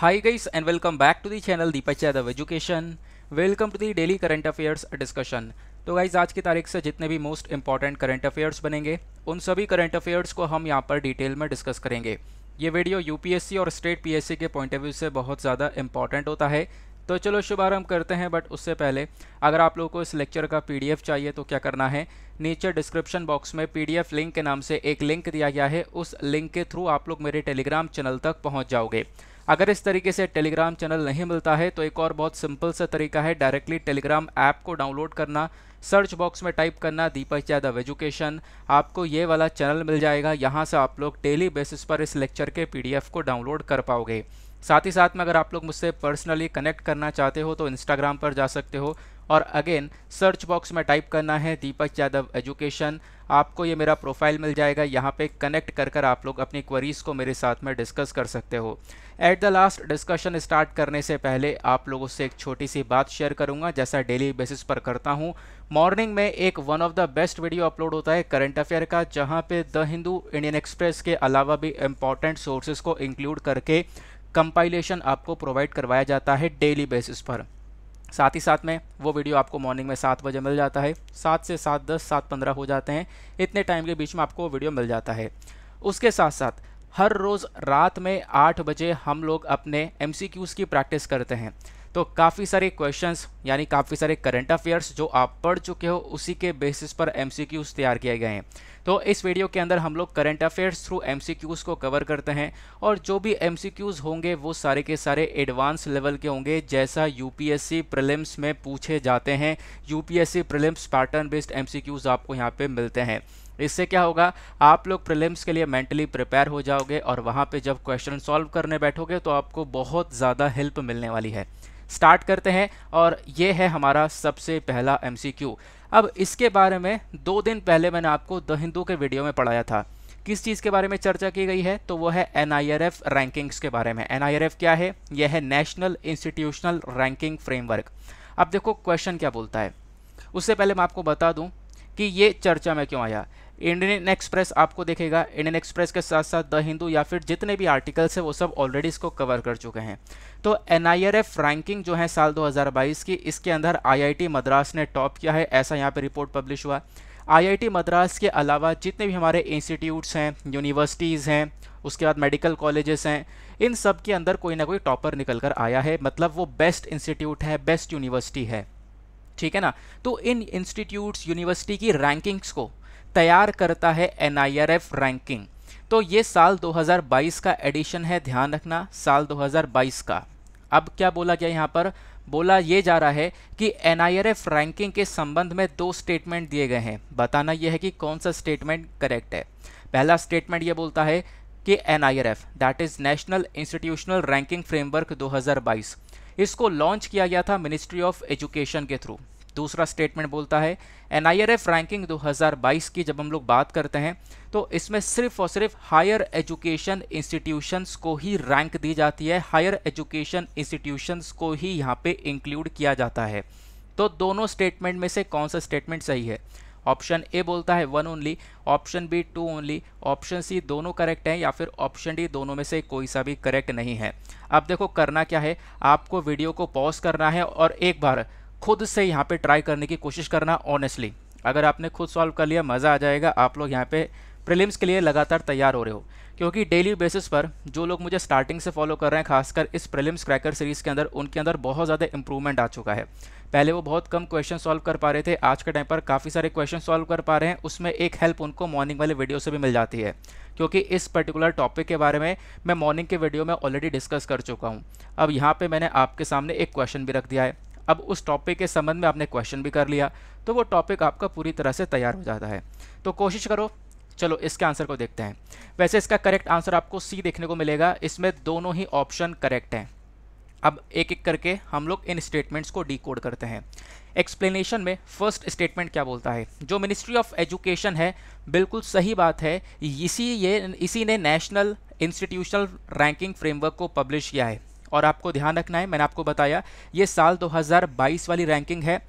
Hi guys and welcome back to the channel Deepak Yadav Education. Welcome to the daily current affairs discussion. तो guys आज की तारीख से जितने भी मोस्ट इंपॉर्टेंट करंट अफेयर्स बनेंगे उन सभी करंट अफेयर्स को हम यहाँ पर डिटेल में डिस्कस करेंगे ये वीडियो यूपीएससी और स्टेट पीएससी के पॉइंट ऑफ व्यू से बहुत ज़्यादा इंपॉर्टेंट होता है तो चलो शुभारंभ करते हैं बट उससे पहले अगर आप लोगों को इस लेक्चर का पी चाहिए तो क्या करना है नीचे डिस्क्रिप्शन बॉक्स में पी लिंक के नाम से एक लिंक दिया गया है उस लिंक के थ्रू आप लोग मेरे टेलीग्राम चैनल तक पहुँच जाओगे अगर इस तरीके से टेलीग्राम चैनल नहीं मिलता है तो एक और बहुत सिंपल सा तरीका है डायरेक्टली टेलीग्राम ऐप को डाउनलोड करना सर्च बॉक्स में टाइप करना दीपक यादव एजुकेशन आपको ये वाला चैनल मिल जाएगा यहाँ से आप लोग डेली बेसिस पर इस लेक्चर के पी को डाउनलोड कर पाओगे साथ ही साथ में अगर आप लोग मुझसे पर्सनली कनेक्ट करना चाहते हो तो इंस्टाग्राम पर जा सकते हो और अगेन सर्च बॉक्स में टाइप करना है दीपक यादव एजुकेशन आपको ये मेरा प्रोफाइल मिल जाएगा यहाँ पे कनेक्ट कर कर आप लोग अपनी क्वरीज़ को मेरे साथ में डिस्कस कर सकते हो at the last discussion start करने से पहले आप लोगों से एक छोटी सी बात शेयर करूँगा जैसा डेली बेसिस पर करता हूँ मॉर्निंग में एक one of the best video upload होता है करंट अफेयर का जहाँ पे द हिंदू इंडियन एक्सप्रेस के अलावा भी इम्पॉर्टेंट सोर्सेज को इंक्लूड करके कंपाइलेशन आपको प्रोवाइड करवाया जाता है डेली बेसिस पर साथ ही साथ में वो वीडियो आपको मॉर्निंग में सात बजे मिल जाता है सात से सात दस सात पंद्रह हो जाते हैं इतने टाइम के बीच में आपको वीडियो मिल जाता है उसके साथ साथ हर रोज़ रात में आठ बजे हम लोग अपने एम की प्रैक्टिस करते हैं तो काफ़ी सारे क्वेश्चंस यानी काफ़ी सारे करंट अफेयर्स जो आप पढ़ चुके हो उसी के बेसिस पर एम तैयार किए गए हैं तो इस वीडियो के अंदर हम लोग करंट अफेयर्स थ्रू एम को कवर करते हैं और जो भी एम होंगे वो सारे के सारे एडवांस लेवल के होंगे जैसा यू प्रीलिम्स में पूछे जाते हैं यू प्रीलिम्स पैटर्न बेस्ड एम आपको यहाँ पर मिलते हैं इससे क्या होगा आप लोग प्रिलिम्स के लिए मेंटली प्रिपेयर हो जाओगे और वहाँ पे जब क्वेश्चन सॉल्व करने बैठोगे तो आपको बहुत ज़्यादा हेल्प मिलने वाली है स्टार्ट करते हैं और ये है हमारा सबसे पहला एम अब इसके बारे में दो दिन पहले मैंने आपको द हिंदू के वीडियो में पढ़ाया था किस चीज़ के बारे में चर्चा की गई है तो वो है एन रैंकिंग्स के बारे में एन क्या है यह है नेशनल इंस्टीट्यूशनल रैंकिंग फ्रेमवर्क अब देखो क्वेश्चन क्या बोलता है उससे पहले मैं आपको बता दूं कि ये चर्चा में क्यों आया इंडियन एक्सप्रेस आपको देखेगा इंडियन एक्सप्रेस के साथ साथ द हिंदू या फिर जितने भी आर्टिकल्स हैं वो सब ऑलरेडी इसको कवर कर चुके हैं तो एन रैंकिंग जो है साल 2022 की इसके अंदर आईआईटी मद्रास ने टॉप किया है ऐसा यहाँ पर रिपोर्ट पब्लिश हुआ आईआईटी मद्रास के अलावा जितने भी हमारे इंस्टीट्यूट्स हैं यूनिवर्सिटीज़ हैं उसके बाद मेडिकल कॉलेजेस हैं इन सब के अंदर कोई ना कोई टॉपर निकल कर आया है मतलब वो बेस्ट इंस्टीट्यूट है बेस्ट यूनिवर्सिटी है ठीक है ना तो इन इंस्टीट्यूट्स यूनिवर्सिटी की रैंकिंग्स को तैयार करता है एन रैंकिंग तो ये साल 2022 का एडिशन है ध्यान रखना साल 2022 का अब क्या बोला गया यहाँ पर बोला ये जा रहा है कि एन रैंकिंग के संबंध में दो स्टेटमेंट दिए गए हैं बताना यह है कि कौन सा स्टेटमेंट करेक्ट है पहला स्टेटमेंट ये बोलता है कि N I R F that is national institutional ranking framework 2022 इसको लॉन्च किया गया था मिनिस्ट्री ऑफ एजुकेशन के थ्रू दूसरा स्टेटमेंट बोलता है एन रैंकिंग 2022 की जब हम लोग बात करते हैं तो इसमें सिर्फ और सिर्फ हायर एजुकेशन इंस्टीट्यूशंस को ही रैंक दी जाती है हायर एजुकेशन इंस्टीट्यूशंस को ही यहाँ पे इंक्लूड किया जाता है तो दोनों स्टेटमेंट में से कौन सा स्टेटमेंट सही है ऑप्शन ए बोलता है one only option B two only option C दोनों करेक्ट हैं या फिर ऑप्शन डी दोनों में से कोई सा भी करेक्ट नहीं है अब देखो करना क्या है आपको वीडियो को पॉज करना है और एक बार खुद से यहाँ पे ट्राई करने की कोशिश करना ऑनेस्टली अगर आपने खुद सॉल्व कर लिया मज़ा आ जाएगा आप लोग यहाँ पे प्रीलिम्स के लिए लगातार तैयार हो रहे हो क्योंकि डेली बेसिस पर जो लोग मुझे स्टार्टिंग से फॉलो कर रहे हैं खासकर इस प्रीलिम्स क्रैकर सीरीज़ के अंदर उनके अंदर बहुत ज़्यादा इंप्रूवमेंट आ चुका है पहले वो बहुत कम क्वेश्चन सॉल्व कर पा रहे थे आज के टाइम पर काफ़ी सारे क्वेश्चन सॉल्व कर पा रहे हैं उसमें एक हेल्प उनको मॉर्निंग वाले वीडियो से भी मिल जाती है क्योंकि इस पर्टिकुलर टॉपिक के बारे में मैं मॉर्निंग के वीडियो में ऑलरेडी डिस्कस कर चुका हूँ अब यहाँ पर मैंने आपके सामने एक क्वेश्चन भी रख दिया है अब उस टॉपिक के संबंध में आपने क्वेश्चन भी कर लिया तो वो टॉपिक आपका पूरी तरह से तैयार हो जाता है तो कोशिश करो चलो इसके आंसर को देखते हैं वैसे इसका करेक्ट आंसर आपको सी देखने को मिलेगा इसमें दोनों ही ऑप्शन करेक्ट हैं अब एक एक करके हम लोग इन स्टेटमेंट्स को डी करते हैं एक्सप्लेनेशन में फर्स्ट स्टेटमेंट क्या बोलता है जो मिनिस्ट्री ऑफ एजुकेशन है बिल्कुल सही बात है इसी ये इसी ने नेशनल इंस्टीट्यूशनल रैंकिंग फ्रेमवर्क को पब्लिश किया है और आपको ध्यान रखना है मैंने आपको बताया ये साल 2022 वाली रैंकिंग है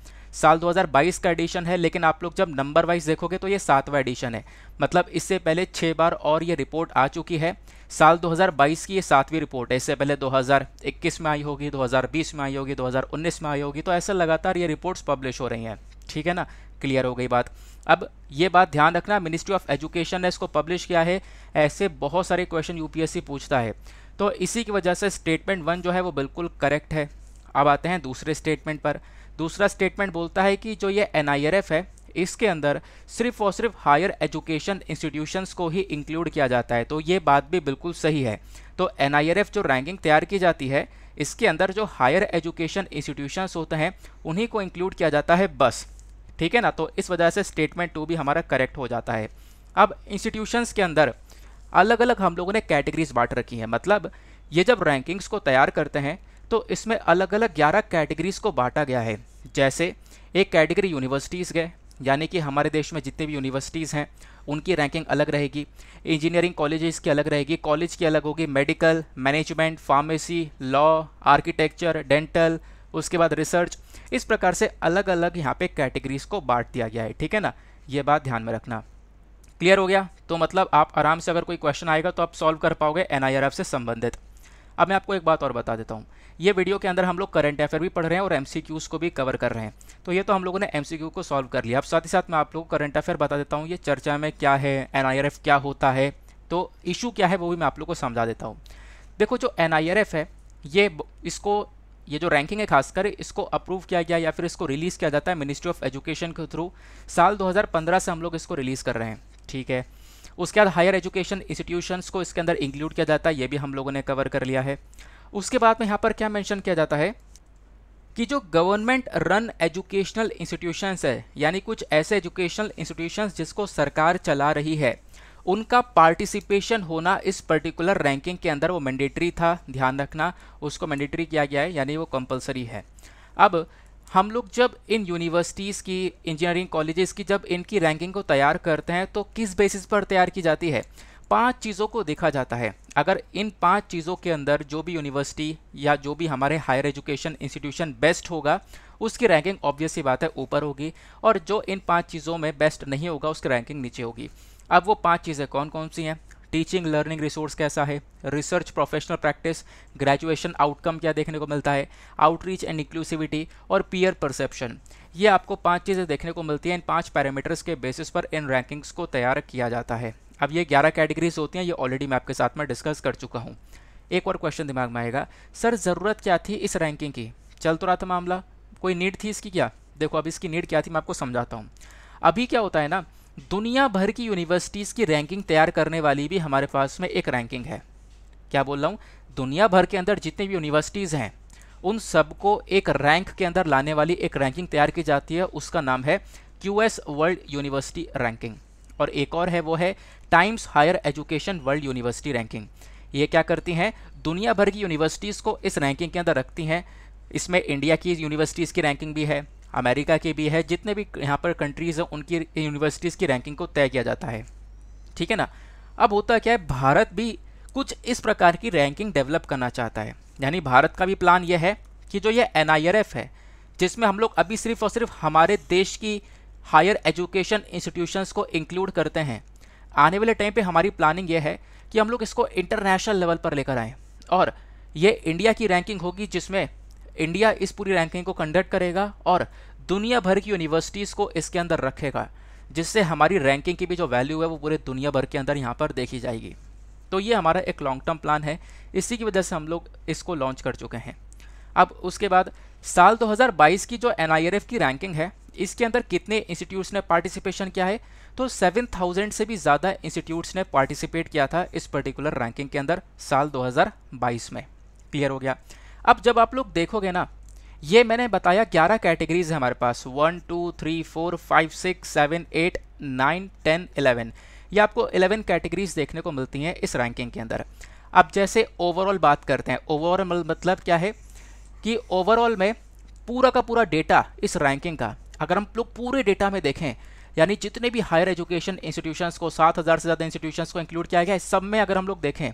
साल 2022 का एडिशन है लेकिन आप लोग जब नंबर वाइज देखोगे तो ये सातवां एडिशन है मतलब इससे पहले छः बार और ये रिपोर्ट आ चुकी है साल 2022 की ये सातवीं रिपोर्ट है इससे पहले 2021 में आई होगी 2020 में आई होगी 2019 में आई होगी तो ऐसे लगातार ये रिपोर्ट्स पब्लिश हो रही हैं ठीक है ना क्लियर हो गई बात अब ये बात ध्यान रखना मिनिस्ट्री ऑफ एजुकेशन ने इसको पब्लिश किया है ऐसे बहुत सारे क्वेश्चन यूपीएससी पूछता है तो इसी की वजह से स्टेटमेंट वन जो है वो बिल्कुल करेक्ट है अब आते हैं दूसरे स्टेटमेंट पर दूसरा स्टेटमेंट बोलता है कि जो ये एन है इसके अंदर सिर्फ और सिर्फ हायर एजुकेशन इंस्टीट्यूशंस को ही इंक्लूड किया जाता है तो ये बात भी बिल्कुल सही है तो एन जो रैंकिंग तैयार की जाती है इसके अंदर जो हायर एजुकेशन इंस्टीट्यूशंस होते हैं उन्हीं को इंक्लूड किया जाता है बस ठीक है ना तो इस वजह से स्टेटमेंट टू भी हमारा करेक्ट हो जाता है अब इंस्टीट्यूशंस के अंदर अलग अलग हम लोगों ने कैटेगरीज बांट रखी हैं मतलब ये जब रैंकिंग्स को तैयार करते हैं तो इसमें अलग अलग ग्यारह कैटेगरीज को बांटा गया है जैसे एक कैटेगरी यूनिवर्सिटीज़ गए यानी कि हमारे देश में जितनी भी यूनिवर्सिटीज़ हैं उनकी रैंकिंग अलग रहेगी इंजीनियरिंग कॉलेजेस की अलग रहेगी कॉलेज की अलग होगी medical management pharmacy law architecture dental उसके बाद रिसर्च इस प्रकार से अलग अलग यहाँ पे कैटेगरीज को बांट दिया गया है ठीक है ना ये बात ध्यान में रखना क्लियर हो गया तो मतलब आप आराम से अगर कोई क्वेश्चन आएगा तो आप सॉल्व कर पाओगे एन से संबंधित अब मैं आपको एक बात और बता देता हूँ ये वीडियो के अंदर हम लोग करंट अफेयर भी पढ़ रहे हैं और एम को भी कवर कर रहे हैं तो ये तो हम लोगों ने एम को सॉल्व कर लिया अब साथ ही साथ मैं आप लोग को करंट अफेयर बता देता हूँ ये चर्चा में क्या है एन क्या होता है तो इशू क्या है वो भी मैं आप लोग को समझा देता हूँ देखो जो एन है ये इसको ये जो रैंकिंग है खासकर इसको अप्रूव किया गया या फिर इसको रिलीज़ किया जाता है मिनिस्ट्री ऑफ एजुकेशन के थ्रू साल 2015 से हम लोग इसको रिलीज़ कर रहे हैं ठीक है उसके बाद हायर एजुकेशन इंस्टीट्यूशंस को इसके अंदर इंक्लूड किया जाता है ये भी हम लोगों ने कवर कर लिया है उसके बाद में यहाँ पर क्या मेंशन किया जाता है कि जो गवर्नमेंट रन एजुकेशनल इंस्टीट्यूशंस है यानी कुछ ऐसे एजुकेशनल इंस्टीट्यूशंस जिसको सरकार चला रही है उनका पार्टिसिपेशन होना इस पर्टिकुलर रैंकिंग के अंदर वो मैंडेटरी था ध्यान रखना उसको मैंडेटरी किया गया है यानी वो कंपल्सरी है अब हम लोग जब इन यूनिवर्सिटीज़ की इंजीनियरिंग कॉलेजेस की जब इनकी रैंकिंग को तैयार करते हैं तो किस बेसिस पर तैयार की जाती है पांच चीज़ों को देखा जाता है अगर इन पांच चीज़ों के अंदर जो भी यूनिवर्सिटी या जो भी हमारे हायर एजुकेशन इंस्टीट्यूशन बेस्ट होगा उसकी रैंकिंग ऑब्वियस ही बात है ऊपर होगी और जो इन पाँच चीज़ों में बेस्ट नहीं होगा उसकी रैंकिंग नीचे होगी अब वो पाँच चीज़ें कौन कौन सी हैं टीचिंग लर्निंग रिसोर्स कैसा है research professional practice graduation outcome क्या देखने को मिलता है आउटरीच एंड इंक्लूसिविटी और पीयर परसेप्शन ये आपको पांच चीज़ें देखने को मिलती हैं इन पांच पैरामीटर्स के बेसिस पर इन रैंकिंग्स को तैयार किया जाता है अब ये ग्यारह कैटेगरीज होती हैं ये ऑलरेडी मैं आपके साथ में डिस्कस कर चुका हूँ एक और क्वेश्चन दिमाग में आएगा सर ज़रूरत क्या थी इस रैंकिंग की चल तो रहा था मामला कोई नीड थी इसकी क्या देखो अब इसकी नीड क्या थी मैं आपको समझाता हूँ अभी क्या होता है ना दुनिया भर की यूनिवर्सिटीज़ की रैंकिंग तैयार करने वाली भी हमारे पास में एक रैंकिंग है क्या बोल रहा हूँ दुनिया भर के अंदर जितनी भी यूनिवर्सिटीज़ हैं उन सबको एक रैंक के अंदर लाने वाली एक रैंकिंग तैयार की जाती है उसका नाम है Q S world university ranking और एक और है वो है Times higher education world university ranking ये क्या करती हैं दुनिया भर की यूनिवर्सिटीज़ को इस रैंकिंग के अंदर रखती हैं इसमें इंडिया की यूनिवर्सिटीज़ की रैंकिंग भी है अमेरिका की भी है जितने भी यहाँ पर कंट्रीज़ हैं उनकी यूनिवर्सिटीज़ की रैंकिंग को तय किया जाता है ठीक है ना अब होता क्या है भारत भी कुछ इस प्रकार की रैंकिंग डेवलप करना चाहता है यानी भारत का भी प्लान यह है कि जो ये एन है जिसमें हम लोग अभी सिर्फ और सिर्फ हमारे देश की हायर एजुकेशन इंस्टीट्यूशंस को इंक्लूड करते हैं आने वाले टाइम पे हमारी प्लानिंग यह है कि हम लोग इसको इंटरनेशनल लेवल पर लेकर आएँ और ये इंडिया की रैंकिंग होगी जिसमें इंडिया इस पूरी रैंकिंग को कंडक्ट करेगा और दुनिया भर की यूनिवर्सिटीज़ को इसके अंदर रखेगा जिससे हमारी रैंकिंग की भी जो वैल्यू है वो पूरे दुनिया भर के अंदर यहाँ पर देखी जाएगी तो ये हमारा एक लॉन्ग टर्म प्लान है इसी की वजह से हम लोग इसको लॉन्च कर चुके हैं अब उसके बाद साल 2022 की जो एन की रैंकिंग है इसके अंदर कितने इंस्टीट्यूट्स ने पार्टिसिपेशन किया है तो 7000 से भी ज़्यादा इंस्टीट्यूट्स ने पार्टिसिपेट किया था इस पर्टिकुलर रैंकिंग के अंदर साल 2022 में क्लियर हो गया अब जब आप लोग देखोगे ना ये मैंने बताया ग्यारह कैटेगरीज है हमारे पास one two three four five six seven eight nine ten eleven ये आपको इलेवन कैटेगरीज देखने को मिलती हैं इस रैंकिंग के अंदर अब जैसे ओवरऑल बात करते हैं ओवरऑल मतलब क्या है कि ओवरऑल में पूरा का पूरा डेटा इस रैंकिंग का अगर हम लोग पूरे डेटा में देखें यानी जितने भी हायर एजुकेशन इंस्टीट्यूशंस को 7000 से ज़्यादा इंस्टीट्यूशंस को इंक्लूड किया गया है सब में अगर हम लोग देखें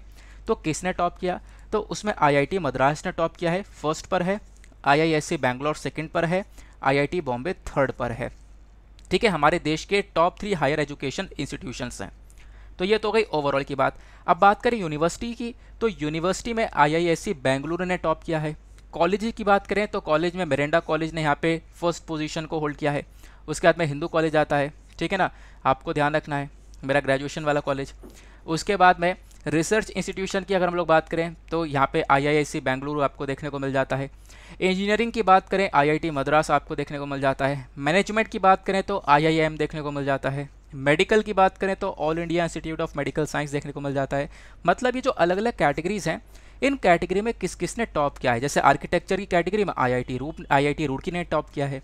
तो किसने टॉप किया तो उसमें आईआईटी मद्रास ने टॉप किया है फर्स्ट पर है आईआईएससी बैंगलोर सेकंड पर है आईआईटी बॉम्बे थर्ड पर है ठीक है हमारे देश के top three higher education institutions हैं तो ये तो गई ओवरऑल की बात अब बात करें यूनिवर्सिटी की तो यूनिवर्सिटी में आई बेंगलुरु ने टॉप किया है कॉलेज की बात करें तो कॉलेज में मेरेंडा कॉलेज ने यहाँ पे फर्स्ट पोजीशन को होल्ड किया है उसके बाद में हिंदू कॉलेज आता है ठीक है ना आपको ध्यान रखना है मेरा ग्रेजुएशन वाला कॉलेज उसके बाद में रिसर्च इंस्टीट्यूशन की अगर हम लोग बात करें तो यहाँ पे आईआईएससी बेंगलुरु आपको देखने को मिल जाता है इंजीनियरिंग की बात करें आईआईटी मद्रास आपको देखने को मिल जाता है मैनेजमेंट की बात करें तो आईआईएम देखने को मिल जाता है मेडिकल की बात करें तो all India institute of medical science देखने को मिल जाता है मतलब ये जो अलग अलग कैटेगरीज़ हैं इन कैटेगरी में किस किस ने टॉप किया है जैसे आर्किटेक्चर की कैटेगरी में I I T I I T ने टॉप किया है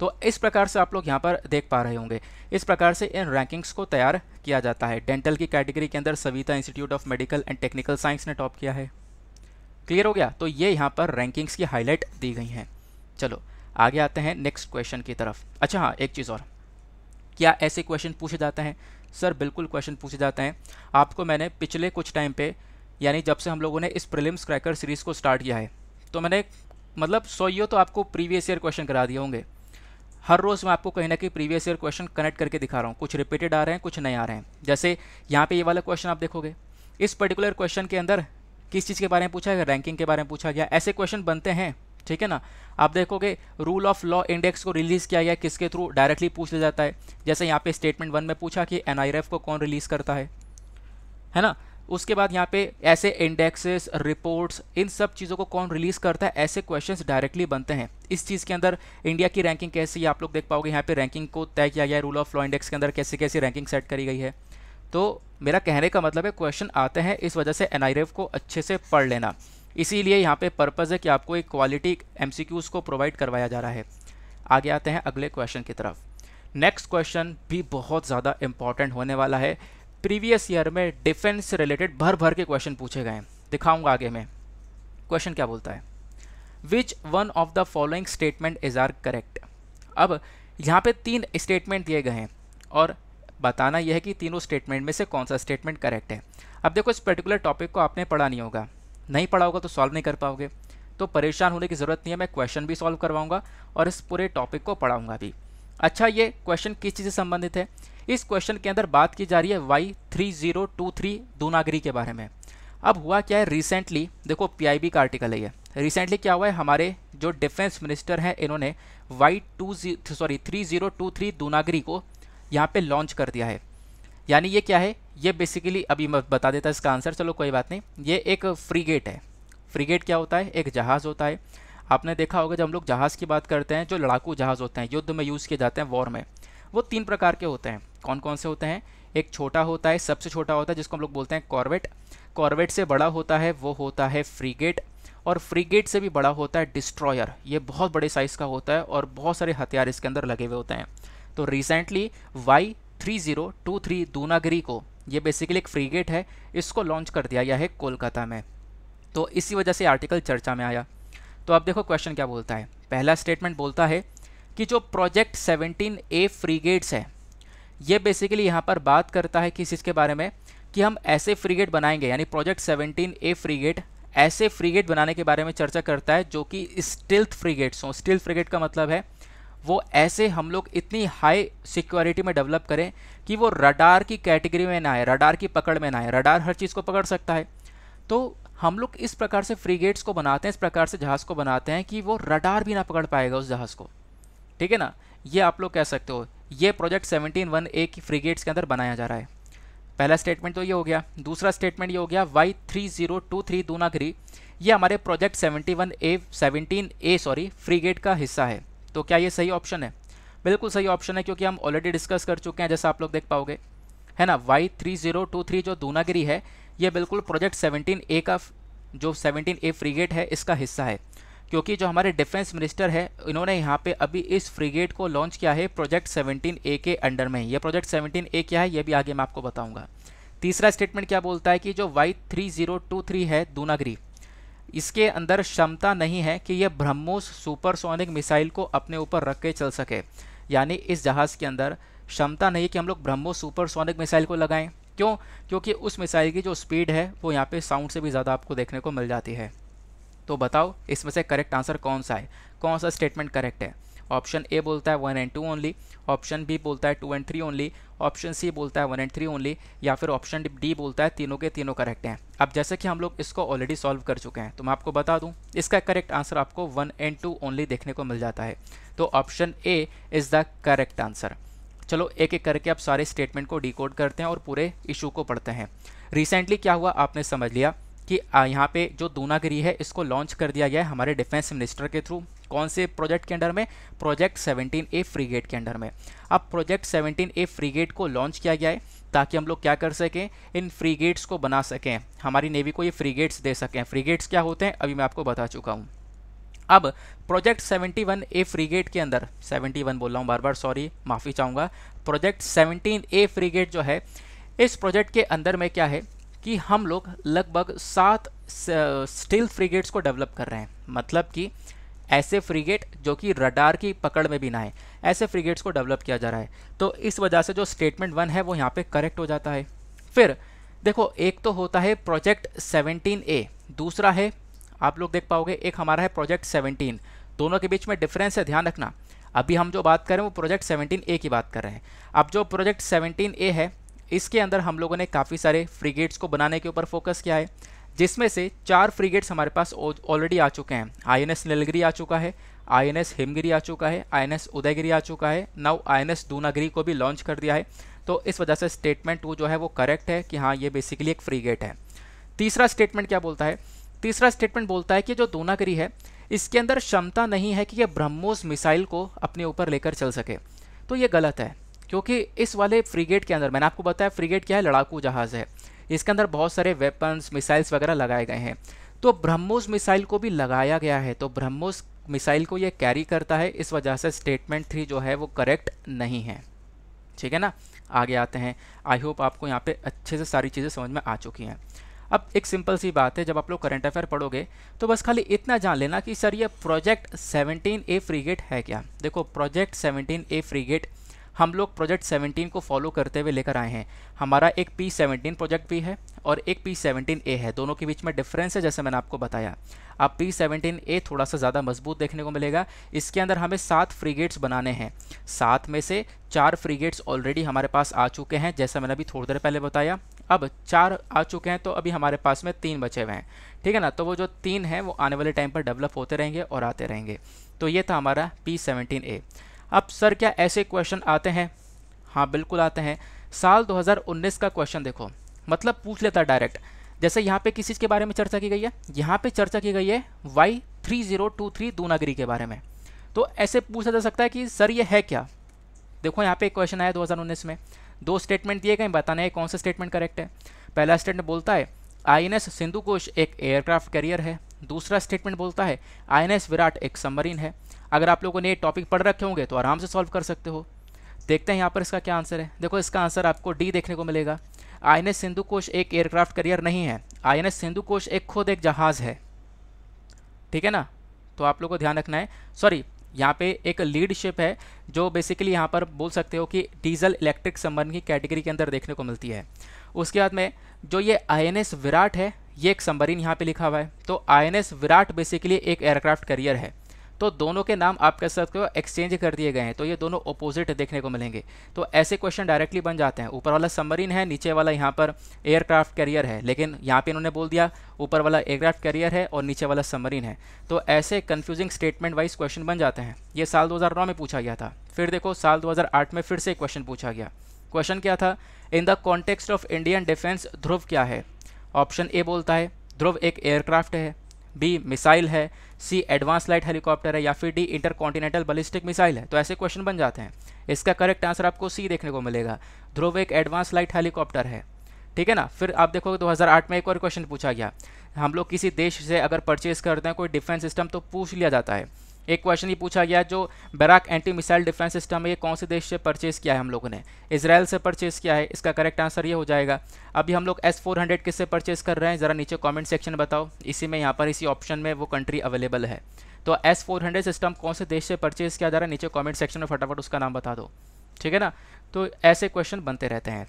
तो इस प्रकार से आप लोग यहाँ पर देख पा रहे होंगे इस प्रकार से इन रैंकिंग्स को तैयार किया जाता है डेंटल की कैटेगरी के अंदर Savita institute of medical and technical science ने टॉप किया है क्लियर हो गया तो ये यहाँ पर रैंकिंग्स की हाईलाइट दी गई हैं चलो आगे आते हैं नेक्स्ट क्वेश्चन की तरफ अच्छा हाँ एक चीज़ और क्या ऐसे क्वेश्चन पूछे जाते हैं सर बिल्कुल क्वेश्चन पूछे जाते हैं आपको मैंने पिछले कुछ टाइम पे यानी जब से हम लोगों ने इस प्रिलिम्स क्रैकर सीरीज़ को स्टार्ट किया है तो मैंने मतलब सौ तो आपको प्रीवियस ईयर क्वेश्चन करा दिए होंगे हर रोज़ मैं आपको कहीं ना कहीं प्रीवियस ईयर क्वेश्चन कनेक्ट करके दिखा रहा हूँ कुछ रिपीटेड आ रहे हैं कुछ नए आ रहे हैं जैसे यहाँ पे ये वाला क्वेश्चन आप देखोगे इस पर्टिकुलर क्वेश्चन के अंदर किस चीज़ के बारे में पूछा गया रैंकिंग के बारे में पूछा गया ऐसे क्वेश्चन बनते हैं ठीक है ना आप देखोगे रूल ऑफ लॉ इंडेक्स को रिलीज़ किया गया किसके थ्रू डायरेक्टली पूछ लिया जाता है जैसे यहाँ पे स्टेटमेंट वन में पूछा कि एन को कौन रिलीज़ करता है है ना उसके बाद यहाँ पे ऐसे इंडेक्सेस रिपोर्ट्स इन सब चीज़ों को कौन रिलीज करता है ऐसे क्वेश्चंस डायरेक्टली बनते हैं इस चीज़ के अंदर इंडिया की रैंकिंग कैसी है आप लोग देख पाओगे यहाँ पे रैंकिंग को तय किया गया है रूल ऑफ लॉ इंडेक्स के अंदर कैसी कैसी रैंकिंग सेट करी गई है तो मेरा कहने का मतलब है क्वेश्चन आते हैं इस वजह से एन को अच्छे से पढ़ लेना इसीलिए यहाँ पे पर्पज़ है कि आपको एक क्वालिटी एम को प्रोवाइड करवाया जा रहा है आगे आते हैं अगले क्वेश्चन की तरफ नेक्स्ट क्वेश्चन भी बहुत ज़्यादा इंपॉर्टेंट होने वाला है प्रीवियस ईयर में डिफेंस रिलेटेड भर भर के क्वेश्चन पूछे गए हैं दिखाऊंगा आगे में क्वेश्चन क्या बोलता है which one of the following statement is are correct अब यहाँ पे तीन स्टेटमेंट दिए गए हैं और बताना यह है कि तीनों स्टेटमेंट में से कौन सा स्टेटमेंट करेक्ट है अब देखो इस पर्टिकुलर टॉपिक को आपने पढ़ा नहीं होगा नहीं पढ़ा होगा तो सॉल्व नहीं कर पाओगे तो परेशान होने की ज़रूरत नहीं है मैं क्वेश्चन भी सॉल्व करवाऊंगा और इस पूरे टॉपिक को पढ़ाऊंगा भी अच्छा ये क्वेश्चन किस चीज़ से संबंधित है इस क्वेश्चन के अंदर बात की जा रही है Y three zero two three Dunagiri के बारे में अब हुआ क्या है रिसेंटली देखो पीआईबी का आर्टिकल है ये रिसेंटली क्या हुआ है हमारे जो डिफेंस मिनिस्टर हैं इन्होंने Y two sorry three zero two three Dunagiri को यहाँ पे लॉन्च कर दिया है यानी ये क्या है ये बेसिकली अभी मैं बता देता इसका आंसर चलो कोई बात नहीं ये एक फ्रीगेट है फ्रीगेट क्या होता है एक जहाज़ होता है आपने देखा होगा जब हम लोग जहाज़ की बात करते हैं जो लड़ाकू जहाज़ होते हैं युद्ध में यूज़ किए जाते हैं वॉर में वो तीन प्रकार के होते हैं कौन कौन से होते हैं एक छोटा होता है सबसे छोटा होता है जिसको हम लोग बोलते हैं कॉर्वेट कॉर्वेट से बड़ा होता है वो होता है फ्रीगेट और फ्रीगेट से भी बड़ा होता है डिस्ट्रॉयर ये बहुत बड़े साइज़ का होता है और बहुत सारे हथियार इसके अंदर लगे हुए होते हैं तो recently Y three zero two three Dunagiri को ये बेसिकली एक फ्रीगेट है इसको लॉन्च कर दिया गया है कोलकाता में तो इसी वजह से आर्टिकल चर्चा में आया तो अब देखो क्वेश्चन क्या बोलता है पहला स्टेटमेंट बोलता है कि जो प्रोजेक्ट 17 ए फ्रीगेट्स है ये बेसिकली यहाँ पर बात करता है किस इसके बारे में कि हम ऐसे फ्रीगेट बनाएंगे यानी प्रोजेक्ट 17 ए फ्रीगेट ऐसे फ्रीगेट बनाने के बारे में चर्चा करता है जो कि स्टिल्थ फ्रीगेट्स हों स्टिल्थ फ्रीगेट का मतलब है वो ऐसे हम लोग इतनी हाई सिक्योरिटी में डेवलप करें कि वो रडार की कैटेगरी में ना आए रडार की पकड़ में ना आए रडार हर चीज़ को पकड़ सकता है तो हम लोग इस प्रकार से फ्रीगेट्स को बनाते हैं इस प्रकार से जहाज़ को बनाते हैं कि वो रडार भी ना पकड़ पाएगा उस जहाज़ को ठीक है ना ये आप लोग कह सकते हो ये प्रोजेक्ट सेवनटीन वन ए की फ्रीगेट्स के अंदर बनाया जा रहा है पहला स्टेटमेंट तो ये हो गया दूसरा स्टेटमेंट ये हो गया Y three zero two three Dunagiri ये हमारे project seventy one A seventeen A sorry frigate का हिस्सा है तो क्या ये सही ऑप्शन है बिल्कुल सही ऑप्शन है क्योंकि हम ऑलरेडी डिस्कस कर चुके हैं जैसा आप लोग देख पाओगे है ना Y three zero two three जो दूनागिरी है ये बिल्कुल प्रोजेक्ट सेवनटीन ए का जो सेवनटीन ए फ्रीगेट है इसका हिस्सा है क्योंकि जो हमारे डिफेंस मिनिस्टर है इन्होंने यहाँ पे अभी इस फ्रिगेट को लॉन्च किया है प्रोजेक्ट 17 ए के अंडर में ये प्रोजेक्ट 17 ए क्या है ये भी आगे मैं आपको बताऊंगा तीसरा स्टेटमेंट क्या बोलता है कि जो Y three zero two three है दूनागिरी इसके अंदर क्षमता नहीं है कि यह ब्रह्मोस सुपरसोनिक मिसाइल को अपने ऊपर रख के चल सके यानी इस जहाज़ के अंदर क्षमता नहीं है कि हम लोग ब्रह्मोस सुपरसोनिक मिसाइल को लगाएं क्यों क्योंकि उस मिसाइल की जो स्पीड है वो यहाँ पे साउंड से भी ज़्यादा आपको देखने को मिल जाती है तो बताओ इसमें से करेक्ट आंसर कौन सा है कौन सा स्टेटमेंट करेक्ट है ऑप्शन ए बोलता है one and two only option B बोलता है two and three only option C बोलता है वन एंड थ्री ओनली या फिर ऑप्शन डी बोलता है तीनों के तीनों करेक्ट हैं अब जैसे कि हम लोग इसको ऑलरेडी सॉल्व कर चुके हैं तो मैं आपको बता दूं इसका करेक्ट आंसर आपको वन एंड टू ओनली देखने को मिल जाता है तो option A is the correct answer चलो एक एक करके आप सारे स्टेटमेंट को डिकोड करते हैं और पूरे इशू को पढ़ते हैं रिसेंटली क्या हुआ आपने समझ लिया कि यहाँ पे जो दूनागिरी है इसको लॉन्च कर दिया गया है हमारे डिफेंस मिनिस्टर के थ्रू कौन से प्रोजेक्ट के अंडर में प्रोजेक्ट 17 ए फ्रीगेट के अंडर में अब प्रोजेक्ट 17 ए फ्रीगेट को लॉन्च किया गया है ताकि हम लोग क्या कर सकें इन फ्रीगेट्स को बना सकें हमारी नेवी को ये फ्रीगेट्स दे सकें फ्रीगेट्स क्या होते हैं अभी मैं आपको बता चुका हूँ अब प्रोजेक्ट 71 ए फ्रीगेट के अंदर 71 बोल रहा हूँ बार बार सॉरी माफ़ी चाहूँगा प्रोजेक्ट 17 ए फ्रीगेट जो है इस प्रोजेक्ट के अंदर में क्या है कि हम लोग लगभग सात स्टील फ्रीगेट्स को डेवलप कर रहे हैं मतलब कि ऐसे फ्रीगेट जो कि रडार की पकड़ में भी ना है ऐसे फ्रीगेट्स को डेवलप किया जा रहा है तो इस वजह से जो स्टेटमेंट वन है वो यहाँ पे करेक्ट हो जाता है फिर देखो एक तो होता है प्रोजेक्ट ए दूसरा है आप लोग देख पाओगे एक हमारा है प्रोजेक्ट 17 दोनों के बीच में डिफरेंस है ध्यान रखना अभी हम जो बात करें वो प्रोजेक्ट ए की बात कर रहे हैं अब जो प्रोजेक्ट ए है इसके अंदर हम लोगों ने काफ़ी सारे फ्रिगेट्स को बनाने के ऊपर फोकस किया है जिसमें से चार फ्रिगेट्स हमारे पास ऑलरेडी आ चुके हैं आई एन एस नीलगिरी आ चुका है आई एन एस हिमगिरी आ चुका है आई एन एस उदयगिरी आ चुका है नव आई एन एस दूनागिरी को भी लॉन्च कर दिया है तो इस वजह से स्टेटमेंट टू जो है वो करेक्ट है कि हाँ ये बेसिकली एक फ्रीगेट है तीसरा स्टेटमेंट क्या बोलता है तीसरा स्टेटमेंट बोलता है कि जो दूनागिरी है इसके अंदर क्षमता नहीं है कि यह ब्रह्मोस मिसाइल को अपने ऊपर लेकर चल सके तो ये गलत है क्योंकि इस वाले फ्रीगेट के अंदर मैंने आपको बताया फ्रीगेट क्या है लड़ाकू जहाज़ है इसके अंदर बहुत सारे वेपन्स मिसाइल्स वगैरह लगाए गए हैं तो ब्रह्मोस मिसाइल को भी लगाया गया है तो ब्रह्मोस मिसाइल को ये कैरी करता है इस वजह से स्टेटमेंट थ्री जो है वो करेक्ट नहीं है ठीक है ना आगे आते हैं आई होप आपको यहाँ पे अच्छे से सारी चीज़ें समझ में आ चुकी हैं अब एक सिंपल सी बात है जब आप लोग करंट अफेयर पढ़ोगे तो बस खाली इतना जान लेना कि सर ये प्रोजेक्ट 17 ए फ्रीगेट है क्या देखो प्रोजेक्ट 17 ए फ्रीगेट हम लोग प्रोजेक्ट 17 को फॉलो करते हुए लेकर आए हैं हमारा एक पी सेवनटीन प्रोजेक्ट भी है और एक पी सेवनटीन ए है दोनों के बीच में डिफरेंस है जैसे मैंने आपको बताया अब पी सेवनटीन ए थोड़ा सा ज़्यादा मजबूत देखने को मिलेगा इसके अंदर हमें सात फ्रीगेट्स बनाने हैं सात में से चार फ्रीगेट्स ऑलरेडी हमारे पास आ चुके हैं जैसा मैंने अभी थोड़ी देर पहले बताया अब चार आ चुके हैं तो अभी हमारे पास में तीन बचे हुए हैं ठीक है ना तो वो जो तीन हैं वो आने वाले टाइम पर डेवलप होते रहेंगे और आते रहेंगे तो ये था हमारा पी सेवनटीन ए अब सर क्या ऐसे क्वेश्चन आते हैं हाँ बिल्कुल आते हैं साल 2019 का क्वेश्चन देखो मतलब पूछ लेता डायरेक्ट जैसे यहाँ पे किस चीज़ के बारे में चर्चा की गई है यहाँ पे चर्चा की गई है Y three zero two three Dunagiri के बारे में तो ऐसे पूछा जा सकता है कि सर ये है क्या देखो यहाँ पे एक क्वेश्चन आया 2019 में दो स्टेटमेंट दिए गए बताना है कौन सा स्टेटमेंट करेक्ट है पहला स्टेटमेंट बोलता है आई एन एस सिंधु कोश एक एयरक्राफ्ट कैरियर है दूसरा स्टेटमेंट बोलता है आई एन एस विराट एक सबमरीन है अगर आप लोगों ने टॉपिक पढ़ रखे होंगे तो आराम से सॉल्व कर सकते हो देखते हैं यहाँ पर इसका क्या आंसर है देखो इसका आंसर आपको डी देखने को मिलेगा आई एन सिंधु कोश एक एयरक्राफ्ट करियर नहीं है आई एन सिंधु कोश एक खुद एक जहाज़ है ठीक है ना तो आप लोग को ध्यान रखना है सॉरी यहाँ पे एक लीड शिप है जो बेसिकली यहाँ पर बोल सकते हो कि डीजल इलेक्ट्रिक संबंध की कैटेगरी के अंदर देखने को मिलती है उसके बाद में जो ये आई विराट है ये एक संबरीन यहाँ पे लिखा हुआ है तो आई विराट बेसिकली एक एयरक्राफ्ट करियर है तो दोनों के नाम आप कह सकते हो एक्सचेंज कर दिए गए हैं तो ये दोनों अपोजिट देखने को मिलेंगे तो ऐसे क्वेश्चन डायरेक्टली बन जाते हैं ऊपर वाला सबमरीन है नीचे वाला यहाँ पर एयरक्राफ्ट कैरियर है लेकिन यहाँ पर इन्होंने बोल दिया ऊपर वाला एयरक्राफ्ट कैरियर है और नीचे वाला सबमरीन है तो ऐसे कन्फ्यूजिंग स्टेटमेंट वाइज क्वेश्चन बन जाते हैं ये साल दो में पूछा गया था फिर देखो साल दो में फिर से क्वेश्चन पूछा गया क्वेश्चन क्या था in the context of Indian defence Dhruv क्या है ऑप्शन ए बोलता है ध्रुव एक एयरक्राफ्ट है बी मिसाइल है सी एडवांस लाइट हेलीकॉप्टर है या फिर D intercontinental ballistic missile है तो ऐसे क्वेश्चन बन जाते हैं इसका करेक्ट आंसर आपको सी देखने को मिलेगा ध्रुव एक एडवांस लाइट हेलीकॉप्टर है ठीक है ना फिर आप देखोगे 2008 में एक और क्वेश्चन पूछा गया हम लोग किसी देश से अगर परचेज करते हैं कोई डिफेंस सिस्टम तो पूछ लिया जाता है एक क्वेश्चन ये पूछा गया जो Barak anti missile defence system है ये कौन से देश से परचेस किया है हम लोगों ने इसराइल से परचेस किया है इसका करेक्ट आंसर ये हो जाएगा अभी हम लोग एस फोर हंड्रेड किससे परचेस कर रहे हैं ज़रा नीचे कमेंट सेक्शन बताओ इसी में यहाँ पर इसी ऑप्शन में वो कंट्री अवेलेबल है तो एस फोर हंड्रेड सिस्टम कौन से देश से परचेज़ किया जा रहा है नीचे कॉमेंट सेक्शन में फटाफट उसका नाम बता दो ठीक है ना तो ऐसे क्वेश्चन बनते रहते हैं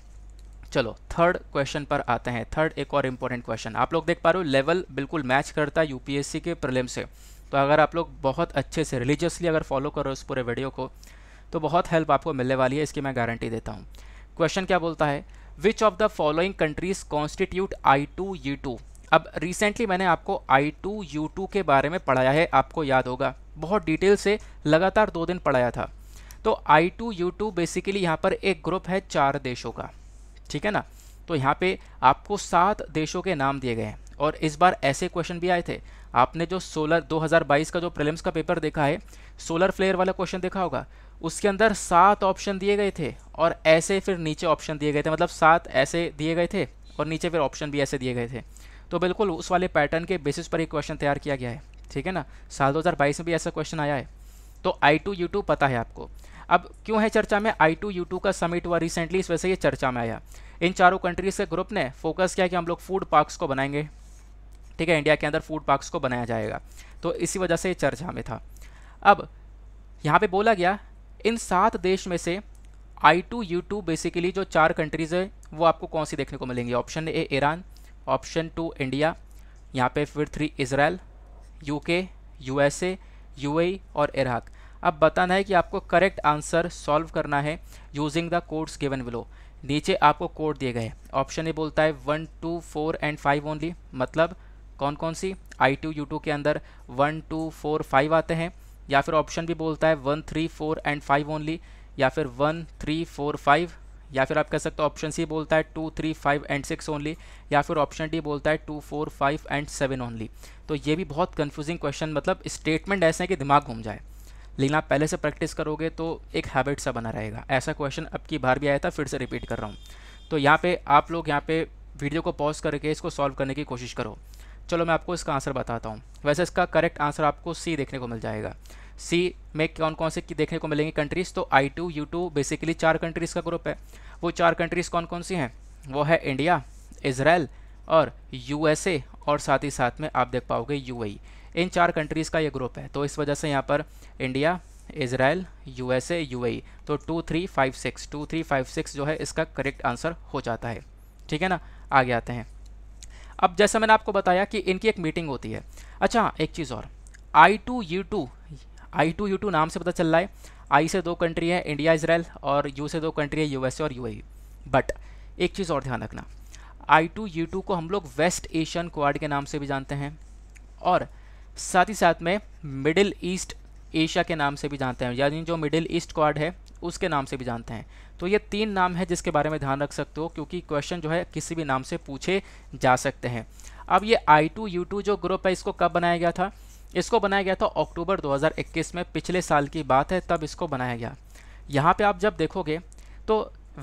चलो थर्ड क्वेश्चन पर आते हैं थर्ड एक और इम्पोर्टेंट क्वेश्चन आप लोग देख पा रहे हो लेवल बिल्कुल मैच करता है यूपीएससी के प्रलेम से तो अगर आप लोग बहुत अच्छे से रिलीजियसली अगर फॉलो करो इस पूरे वीडियो को तो बहुत हेल्प आपको मिलने वाली है इसकी मैं गारंटी देता हूँ क्वेश्चन क्या बोलता है which of the following countries constitute I two U two अब रिसेंटली मैंने आपको आई टू यू टू के बारे में पढ़ाया है आपको याद होगा बहुत डिटेल से लगातार दो दिन पढ़ाया था तो I two U two basically यहाँ पर एक ग्रुप है चार देशों का ठीक है ना तो यहाँ पे आपको सात देशों के नाम दिए गए हैं और इस बार ऐसे क्वेश्चन भी आए थे आपने जो सोलर 2022 का जो प्रेलिम्स का पेपर देखा है सोलर फ्लेयर वाला क्वेश्चन देखा होगा उसके अंदर सात ऑप्शन दिए गए थे और ऐसे फिर नीचे ऑप्शन दिए गए थे मतलब सात ऐसे दिए गए थे और नीचे फिर ऑप्शन भी ऐसे दिए गए थे तो बिल्कुल उस वाले पैटर्न के बेसिस पर एक क्वेश्चन तैयार किया गया है ठीक है ना साल 2022 में भी ऐसा क्वेश्चन आया है तो आई टू यू टू पता है आपको अब क्यों है चर्चा में आई टू यू टू का समिट हुआ रिसेंटली इस वजह से ये चर्चा में आया इन चारों कंट्रीज़ के ग्रुप ने फोकस किया कि हम लोग फूड पार्क्स को बनाएंगे ठीक है इंडिया के अंदर फूड पार्क्स को बनाया जाएगा तो इसी वजह से ये चर्चा में था अब यहाँ पे बोला गया इन सात देश में से I two U two basically जो चार कंट्रीज़ है वो आपको कौन सी देखने को मिलेंगी option A Iran option two India यहाँ पे फिर three Israel UK USA A और इराक अब बताना है कि आपको करेक्ट आंसर सॉल्व करना है using the codes given below नीचे आपको कोड दिए गए ऑप्शन ए बोलता है one two four and five only मतलब कौन कौन सी आई टू यू टू के अंदर वन टू फोर फाइव आते हैं या फिर ऑप्शन भी बोलता है one three four and five only या फिर वन थ्री फोर फाइव या फिर आप कह सकते हो ऑप्शन सी बोलता है two three five and six only या फिर ऑप्शन डी बोलता है two four five and seven only तो ये भी बहुत कन्फ्यूजिंग क्वेश्चन मतलब स्टेटमेंट ऐसे हैं कि दिमाग घूम जाए लेकिन आप पहले से प्रैक्टिस करोगे तो एक हैबिट सा बना रहेगा ऐसा क्वेश्चन अब की बार भी आया था फिर से रिपीट कर रहा हूँ तो यहाँ पे आप लोग यहाँ पे वीडियो को पॉज करके इसको सॉल्व करने की कोशिश करो चलो मैं आपको इसका आंसर बताता हूँ वैसे इसका करेक्ट आंसर आपको सी देखने को मिल जाएगा सी में कौन कौन से देखने को मिलेंगी कंट्रीज़ तो I two U two basically चार कंट्रीज़ का ग्रुप है वो चार कंट्रीज़ कौन कौन सी हैं वो है इंडिया इसराइल और यू और साथ ही साथ में आप देख पाओगे यू e। इन चार कंट्रीज़ का ये ग्रुप है तो इस वजह से यहाँ पर इंडिया इसराइल यूएसए यूएई तो two three five six two three five six जो है इसका करेक्ट आंसर हो जाता है ठीक है ना आगे आते हैं अब जैसा मैंने आपको बताया कि इनकी एक मीटिंग होती है अच्छा एक चीज़ और I two U two I two U two नाम से पता चल रहा है आई से दो कंट्री है इंडिया इसराइल और यू से दो कंट्री है ए और ए बट e। एक चीज़ और ध्यान रखना आई टू यू टू को हम लोग वेस्ट एशियन क्वाड के नाम से भी जानते हैं और साथ ही साथ में मिडिल ईस्ट एशिया के नाम से भी जानते हैं यानी जो मिडिल ईस्ट क्वाड है उसके नाम से भी जानते हैं तो ये तीन नाम है जिसके बारे में ध्यान रख सकते हो क्योंकि क्वेश्चन जो है किसी भी नाम से पूछे जा सकते हैं अब ये आई टू यू टू जो ग्रुप है इसको कब बनाया गया था इसको बनाया गया था अक्टूबर 2021 में पिछले साल की बात है तब इसको बनाया गया यहाँ पे आप जब देखोगे तो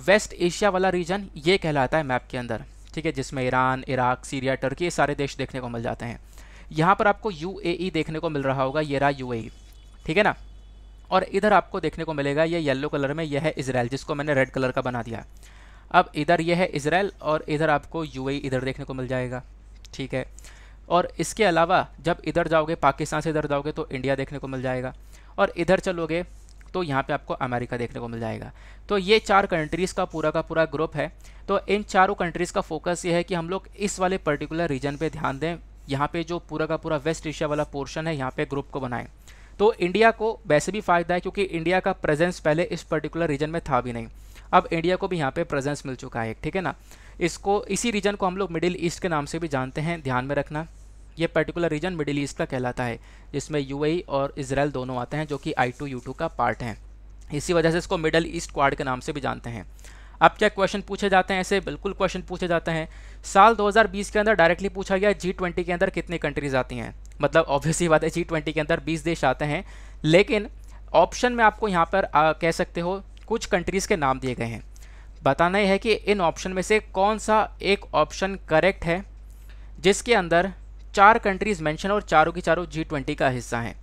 वेस्ट एशिया वाला रीजन ये कहलाता है मैप के अंदर ठीक है जिसमें ईरान इराक सीरिया टर्की ये सारे देश देखने को मिल जाते हैं यहाँ पर आपको यू e देखने को मिल रहा होगा ये रहा यू e, ठीक है ना और इधर आपको देखने को मिलेगा ये येलो कलर में यह है इसराइल जिसको मैंने रेड कलर का बना दिया अब इधर यह है इसराइल और इधर आपको यू e इधर देखने को मिल जाएगा ठीक है और इसके अलावा जब इधर जाओगे पाकिस्तान से इधर जाओगे तो इंडिया देखने को मिल जाएगा और इधर चलोगे तो यहाँ पे आपको अमेरिका देखने को मिल जाएगा तो ये चार कंट्रीज़ का पूरा का पूरा ग्रुप है तो इन चारों कंट्रीज़ का फोकस ये है कि हम लोग इस वाले पर्टिकुलर रीजन पे ध्यान दें यहाँ पे जो पूरा का पूरा वेस्ट एशिया वाला पोर्शन है यहाँ पे ग्रुप को बनाएं तो इंडिया को वैसे भी फ़ायदा है क्योंकि इंडिया का प्रेजेंस पहले इस पर्टिकुलर रीजन में था भी नहीं अब इंडिया को भी यहाँ पे प्रेजेंस मिल चुका है ठीक है ना इसको इसी रीजन को हम लोग मिडिल ईस्ट के नाम से भी जानते हैं ध्यान में रखना ये पर्टिकुलर रीजन मिडिल ईस्ट का कहलाता है जिसमें यू e और इसराइल दोनों आते हैं जो कि आई टू यू टू का पार्ट हैं इसी वजह से इसको मिडल ईस्ट क्वाड के नाम से भी जानते हैं अब क्या क्वेश्चन पूछे जाते हैं ऐसे बिल्कुल क्वेश्चन पूछे जाते हैं साल 2020 के अंदर डायरेक्टली पूछा गया जी ट्वेंटी के अंदर कितनी कंट्रीज आती हैं मतलब ऑब्वियसली बात है जी ट्वेंटी के अंदर बीस देश आते हैं लेकिन ऑप्शन में आपको यहाँ पर आ, कह सकते हो कुछ कंट्रीज़ के नाम दिए गए हैं बताना है कि इन ऑप्शन में से कौन सा एक ऑप्शन करेक्ट है जिसके अंदर चार कंट्रीज़ मेंशन और चारों की चारों जी ट्वेंटी का हिस्सा हैं